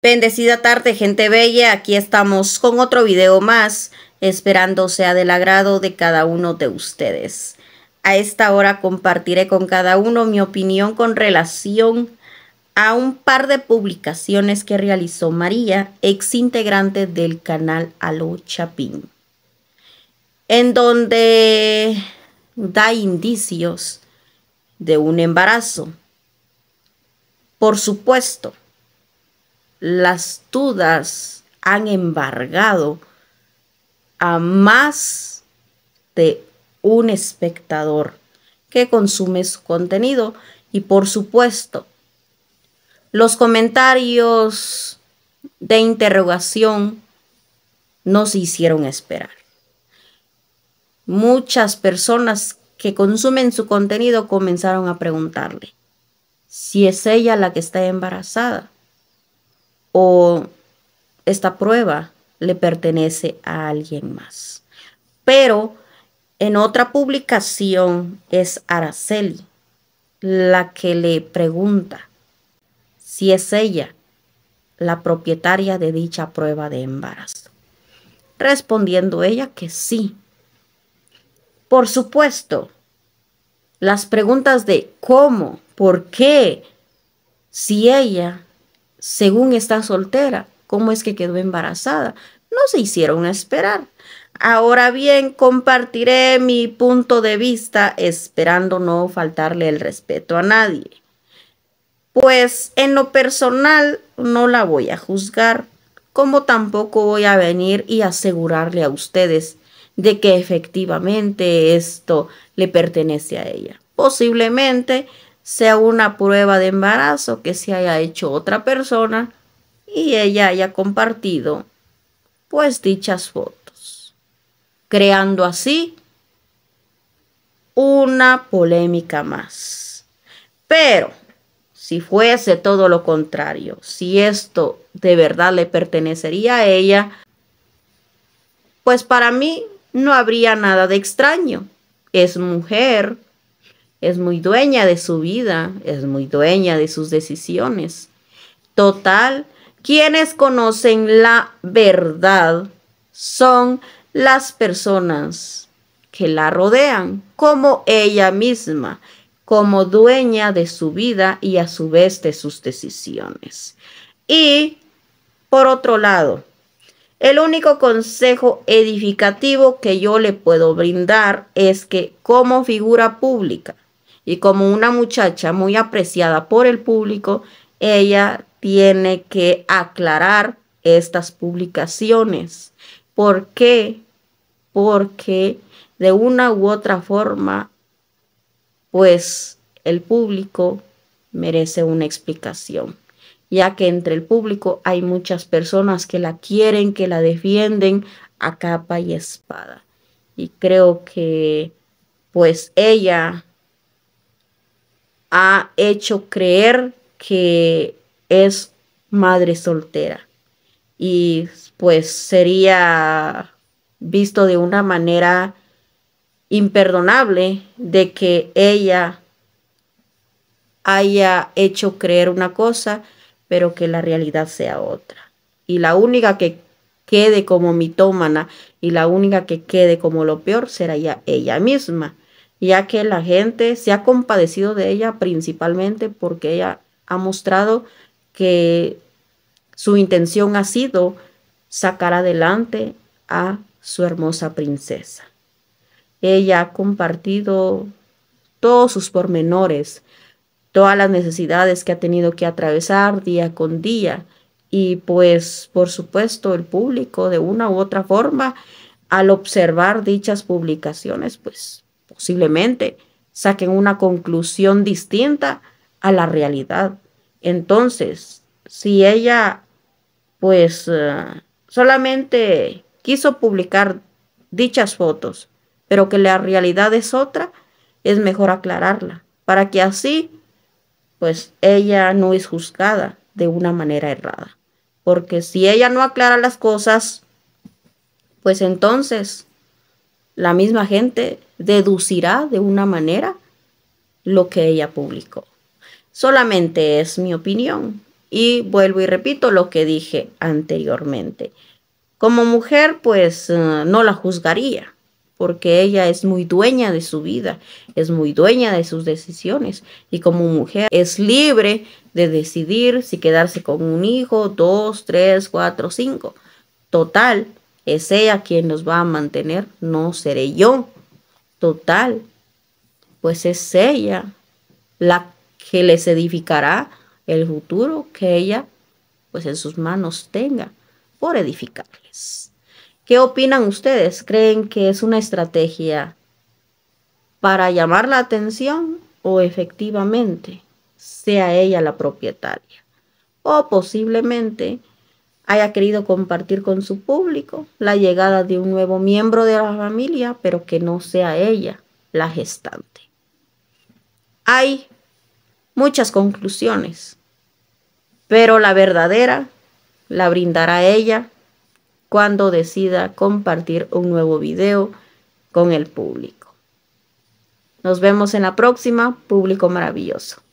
Bendecida tarde, gente bella. Aquí estamos con otro video más, esperando sea del agrado de cada uno de ustedes. A esta hora compartiré con cada uno mi opinión con relación a un par de publicaciones que realizó María, ex integrante del canal Aló Chapín, en donde da indicios de un embarazo. Por supuesto, las dudas han embargado a más de un espectador que consume su contenido y por supuesto los comentarios de interrogación no se hicieron esperar. Muchas personas que consumen su contenido comenzaron a preguntarle si es ella la que está embarazada o esta prueba le pertenece a alguien más. Pero en otra publicación es Araceli la que le pregunta si es ella la propietaria de dicha prueba de embarazo. Respondiendo ella que sí. Por supuesto, las preguntas de cómo, por qué, si ella según está soltera, ¿cómo es que quedó embarazada? No se hicieron esperar. Ahora bien, compartiré mi punto de vista esperando no faltarle el respeto a nadie. Pues en lo personal no la voy a juzgar, como tampoco voy a venir y asegurarle a ustedes de que efectivamente esto le pertenece a ella. Posiblemente sea una prueba de embarazo que se haya hecho otra persona y ella haya compartido pues dichas fotos, creando así una polémica más. Pero si fuese todo lo contrario, si esto de verdad le pertenecería a ella, pues para mí no habría nada de extraño. Es mujer, es muy dueña de su vida, es muy dueña de sus decisiones. Total, quienes conocen la verdad son las personas que la rodean, como ella misma, como dueña de su vida y a su vez de sus decisiones. Y, por otro lado, el único consejo edificativo que yo le puedo brindar es que como figura pública, y como una muchacha muy apreciada por el público, ella tiene que aclarar estas publicaciones. ¿Por qué? Porque de una u otra forma, pues el público merece una explicación, ya que entre el público hay muchas personas que la quieren, que la defienden a capa y espada. Y creo que pues ella ha hecho creer que es madre soltera. Y pues sería visto de una manera imperdonable de que ella haya hecho creer una cosa, pero que la realidad sea otra. Y la única que quede como mitómana y la única que quede como lo peor será ella, ella misma ya que la gente se ha compadecido de ella principalmente porque ella ha mostrado que su intención ha sido sacar adelante a su hermosa princesa. Ella ha compartido todos sus pormenores, todas las necesidades que ha tenido que atravesar día con día. Y pues, por supuesto, el público de una u otra forma, al observar dichas publicaciones, pues posiblemente saquen una conclusión distinta a la realidad. Entonces, si ella pues eh, solamente quiso publicar dichas fotos, pero que la realidad es otra, es mejor aclararla, para que así pues ella no es juzgada de una manera errada. Porque si ella no aclara las cosas, pues entonces la misma gente deducirá de una manera lo que ella publicó. Solamente es mi opinión y vuelvo y repito lo que dije anteriormente. Como mujer, pues eh, no la juzgaría, porque ella es muy dueña de su vida, es muy dueña de sus decisiones y como mujer es libre de decidir si quedarse con un hijo, dos, tres, cuatro, cinco. Total, es ella quien nos va a mantener, no seré yo. Total, pues es ella la que les edificará el futuro que ella pues en sus manos tenga por edificarles. ¿Qué opinan ustedes? ¿Creen que es una estrategia para llamar la atención o efectivamente sea ella la propietaria? O posiblemente haya querido compartir con su público la llegada de un nuevo miembro de la familia, pero que no sea ella la gestante. Hay muchas conclusiones, pero la verdadera la brindará ella cuando decida compartir un nuevo video con el público. Nos vemos en la próxima, público maravilloso.